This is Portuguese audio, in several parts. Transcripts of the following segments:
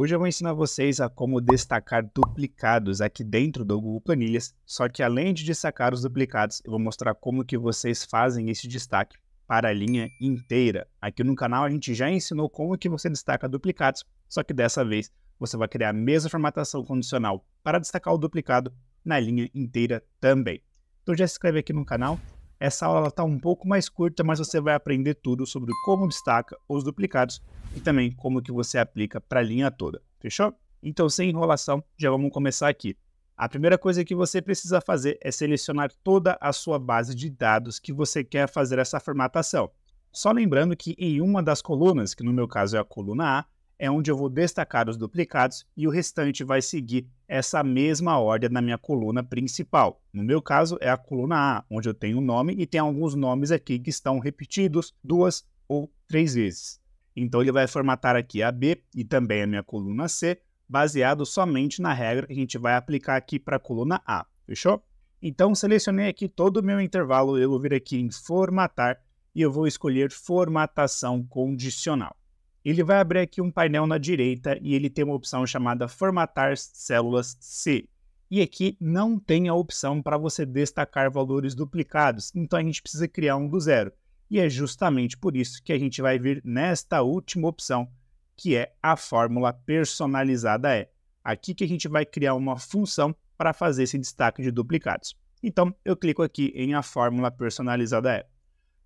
Hoje eu vou ensinar vocês a como destacar duplicados aqui dentro do Google Planilhas, só que além de destacar os duplicados, eu vou mostrar como que vocês fazem esse destaque para a linha inteira. Aqui no canal a gente já ensinou como que você destaca duplicados, só que dessa vez você vai criar a mesma formatação condicional para destacar o duplicado na linha inteira também. Então já se inscreve aqui no canal essa aula está um pouco mais curta, mas você vai aprender tudo sobre como destaca os duplicados e também como que você aplica para a linha toda. Fechou? Então, sem enrolação, já vamos começar aqui. A primeira coisa que você precisa fazer é selecionar toda a sua base de dados que você quer fazer essa formatação. Só lembrando que em uma das colunas, que no meu caso é a coluna A, é onde eu vou destacar os duplicados e o restante vai seguir essa mesma ordem na minha coluna principal. No meu caso, é a coluna A, onde eu tenho o nome e tem alguns nomes aqui que estão repetidos duas ou três vezes. Então, ele vai formatar aqui a B e também a minha coluna C, baseado somente na regra que a gente vai aplicar aqui para a coluna A. Fechou? Então, selecionei aqui todo o meu intervalo, eu vou vir aqui em formatar e eu vou escolher formatação condicional ele vai abrir aqui um painel na direita e ele tem uma opção chamada Formatar Células C. E aqui não tem a opção para você destacar valores duplicados, então a gente precisa criar um do zero. E é justamente por isso que a gente vai vir nesta última opção, que é a fórmula personalizada E. Aqui que a gente vai criar uma função para fazer esse destaque de duplicados. Então, eu clico aqui em a fórmula personalizada E.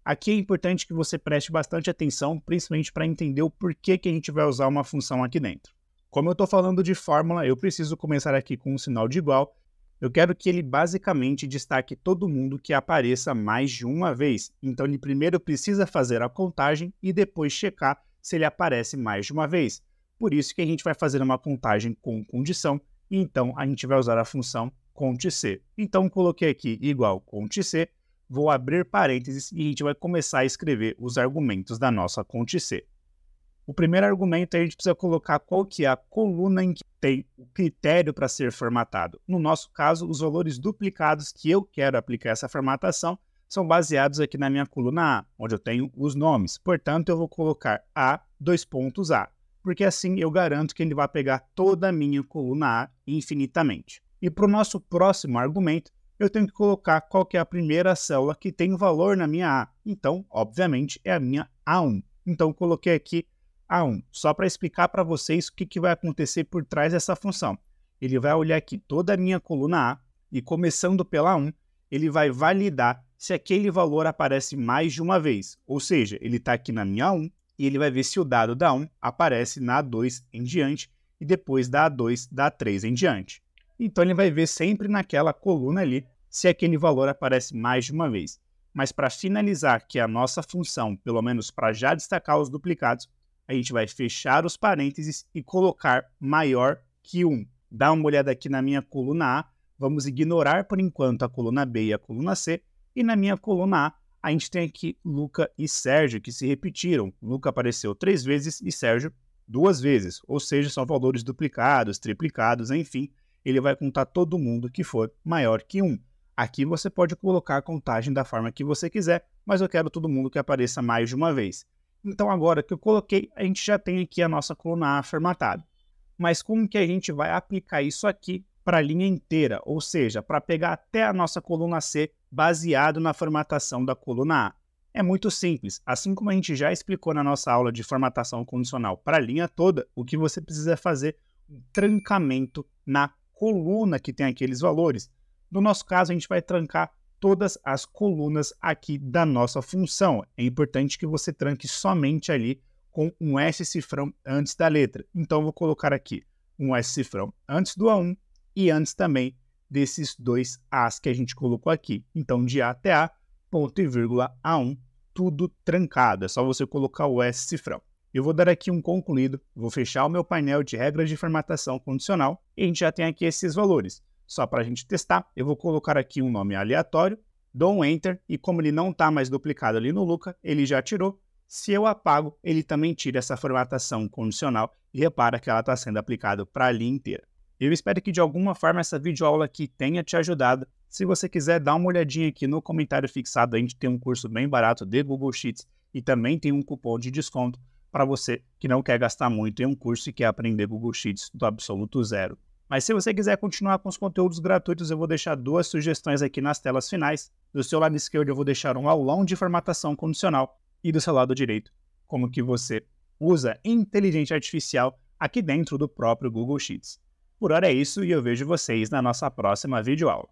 Aqui é importante que você preste bastante atenção, principalmente para entender o porquê que a gente vai usar uma função aqui dentro. Como eu estou falando de fórmula, eu preciso começar aqui com um sinal de igual. Eu quero que ele basicamente destaque todo mundo que apareça mais de uma vez. Então ele primeiro precisa fazer a contagem e depois checar se ele aparece mais de uma vez. Por isso que a gente vai fazer uma contagem com condição, então a gente vai usar a função conte c. Então coloquei aqui igual conte c, vou abrir parênteses e a gente vai começar a escrever os argumentos da nossa conte C. O primeiro argumento é a gente precisa colocar qual que é a coluna em que tem o critério para ser formatado. No nosso caso, os valores duplicados que eu quero aplicar essa formatação são baseados aqui na minha coluna A, onde eu tenho os nomes. Portanto, eu vou colocar A, dois pontos A, porque assim eu garanto que ele vai pegar toda a minha coluna A infinitamente. E para o nosso próximo argumento, eu tenho que colocar qual que é a primeira célula que tem valor na minha A. Então, obviamente, é a minha A1. Então, coloquei aqui A1, só para explicar para vocês o que, que vai acontecer por trás dessa função. Ele vai olhar aqui toda a minha coluna A e, começando pela 1, ele vai validar se aquele valor aparece mais de uma vez. Ou seja, ele está aqui na minha 1 e ele vai ver se o dado da 1 aparece na A2 em diante e depois da A2, da A3 em diante. Então ele vai ver sempre naquela coluna ali se aquele valor aparece mais de uma vez. Mas para finalizar, que é a nossa função, pelo menos para já destacar os duplicados, a gente vai fechar os parênteses e colocar maior que 1. Dá uma olhada aqui na minha coluna A, vamos ignorar por enquanto a coluna B e a coluna C, e na minha coluna A a gente tem aqui Luca e Sérgio, que se repetiram. Luca apareceu três vezes e Sérgio duas vezes, ou seja, são valores duplicados, triplicados, enfim, ele vai contar todo mundo que for maior que 1. Aqui você pode colocar a contagem da forma que você quiser, mas eu quero todo mundo que apareça mais de uma vez. Então agora que eu coloquei, a gente já tem aqui a nossa coluna A formatada. Mas como que a gente vai aplicar isso aqui para a linha inteira, ou seja, para pegar até a nossa coluna C baseado na formatação da coluna A? É muito simples. Assim como a gente já explicou na nossa aula de formatação condicional para a linha toda, o que você precisa é fazer um trancamento na coluna que tem aqueles valores. No nosso caso, a gente vai trancar todas as colunas aqui da nossa função. É importante que você tranque somente ali com um S cifrão antes da letra. Então, vou colocar aqui um S cifrão antes do A1 e antes também desses dois As que a gente colocou aqui. Então, de A até A, ponto e vírgula A1, tudo trancado. É só você colocar o S cifrão. Eu vou dar aqui um concluído, vou fechar o meu painel de regras de formatação condicional e a gente já tem aqui esses valores só para a gente testar, eu vou colocar aqui um nome aleatório, dou um Enter e como ele não está mais duplicado ali no Luca, ele já tirou. Se eu apago, ele também tira essa formatação condicional e repara que ela está sendo aplicada para a linha inteira. Eu espero que de alguma forma essa videoaula aqui tenha te ajudado. Se você quiser, dá uma olhadinha aqui no comentário fixado, a gente tem um curso bem barato de Google Sheets e também tem um cupom de desconto para você que não quer gastar muito em um curso e quer aprender Google Sheets do absoluto zero. Mas se você quiser continuar com os conteúdos gratuitos, eu vou deixar duas sugestões aqui nas telas finais. Do seu lado esquerdo, eu vou deixar um aulão de formatação condicional e do seu lado direito, como que você usa inteligência artificial aqui dentro do próprio Google Sheets. Por hora é isso e eu vejo vocês na nossa próxima videoaula.